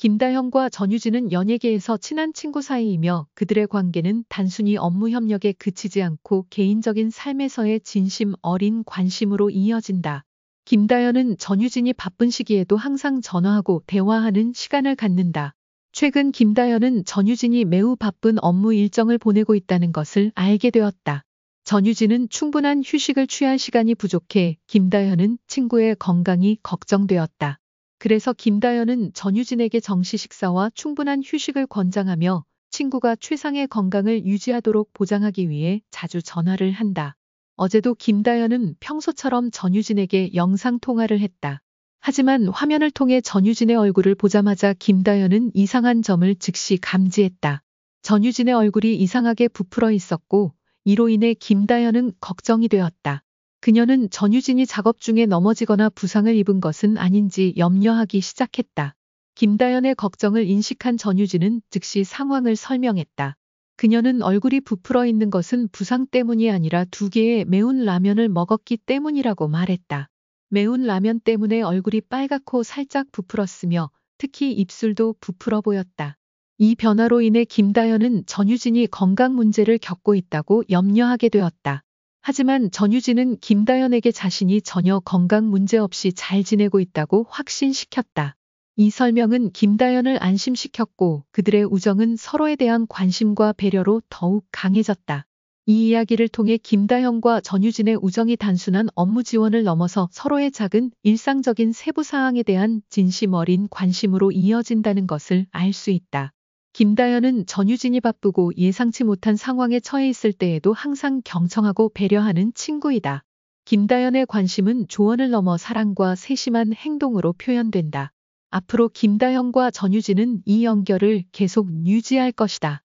김다현과 전유진은 연예계에서 친한 친구 사이이며 그들의 관계는 단순히 업무 협력에 그치지 않고 개인적인 삶에서의 진심 어린 관심으로 이어진다. 김다현은 전유진이 바쁜 시기에도 항상 전화하고 대화하는 시간을 갖는다. 최근 김다현은 전유진이 매우 바쁜 업무 일정을 보내고 있다는 것을 알게 되었다. 전유진은 충분한 휴식을 취할 시간이 부족해 김다현은 친구의 건강이 걱정되었다. 그래서 김다연은 전유진에게 정시 식사와 충분한 휴식을 권장하며 친구가 최상의 건강을 유지하도록 보장하기 위해 자주 전화를 한다. 어제도 김다연은 평소처럼 전유진에게 영상통화를 했다. 하지만 화면을 통해 전유진의 얼굴을 보자마자 김다연은 이상한 점을 즉시 감지했다. 전유진의 얼굴이 이상하게 부풀어 있었고 이로 인해 김다연은 걱정이 되었다. 그녀는 전유진이 작업 중에 넘어지거나 부상을 입은 것은 아닌지 염려하기 시작했다. 김다연의 걱정을 인식한 전유진은 즉시 상황을 설명했다. 그녀는 얼굴이 부풀어 있는 것은 부상 때문이 아니라 두 개의 매운 라면을 먹었기 때문이라고 말했다. 매운 라면 때문에 얼굴이 빨갛고 살짝 부풀었으며 특히 입술도 부풀어 보였다. 이 변화로 인해 김다연은 전유진이 건강 문제를 겪고 있다고 염려하게 되었다. 하지만 전유진은 김다연에게 자신이 전혀 건강 문제 없이 잘 지내고 있다고 확신시켰다. 이 설명은 김다연을 안심시켰고 그들의 우정은 서로에 대한 관심과 배려로 더욱 강해졌다. 이 이야기를 통해 김다현과 전유진의 우정이 단순한 업무 지원을 넘어서 서로의 작은 일상적인 세부 사항에 대한 진심 어린 관심으로 이어진다는 것을 알 수 있다. 김다현은 전유진이 바쁘고 예상치 못한 상황에 처해 있을 때에도 항상 경청하고 배려하는 친구이다. 김다현의 관심은 조언을 넘어 사랑과 세심한 행동으로 표현된다. 앞으로 김다현과 전유진은 이 연결을 계속 유지할 것이다.